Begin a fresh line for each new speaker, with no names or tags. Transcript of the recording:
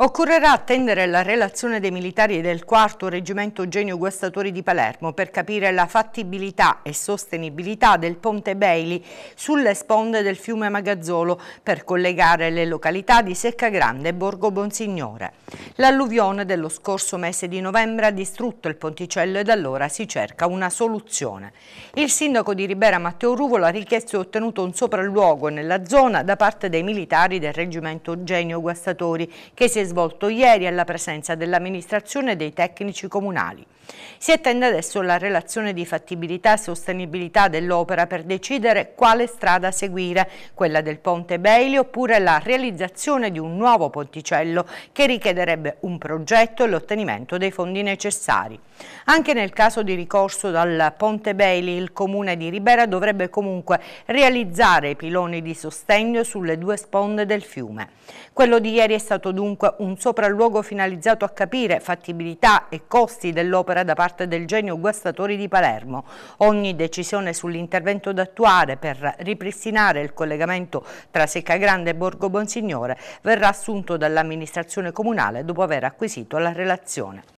Occorrerà attendere la relazione dei militari del 4 Reggimento Genio Guastatori di Palermo per capire la fattibilità e sostenibilità del ponte Bailey sulle sponde del fiume Magazzolo per collegare le località di Seccagrande e Borgo Bonsignore. L'alluvione dello scorso mese di novembre ha distrutto il ponticello e da allora si cerca una soluzione. Il sindaco di Ribera Matteo Ruvolo ha richiesto e ottenuto un sopralluogo nella zona da parte dei militari del Reggimento Genio Guastatori che si è svolto ieri alla presenza dell'amministrazione e dei tecnici comunali. Si attende adesso la relazione di fattibilità e sostenibilità dell'opera per decidere quale strada seguire, quella del Ponte Bailey oppure la realizzazione di un nuovo ponticello che richiederebbe un progetto e l'ottenimento dei fondi necessari. Anche nel caso di ricorso dal Ponte Bailey, il comune di Ribera dovrebbe comunque realizzare i piloni di sostegno sulle due sponde del fiume. Quello di ieri è stato dunque un sopralluogo finalizzato a capire fattibilità e costi dell'opera opera da parte del genio Guastatori di Palermo. Ogni decisione sull'intervento da attuare per ripristinare il collegamento tra Secca Grande e Borgo Bonsignore verrà assunto dall'amministrazione comunale dopo aver acquisito la relazione.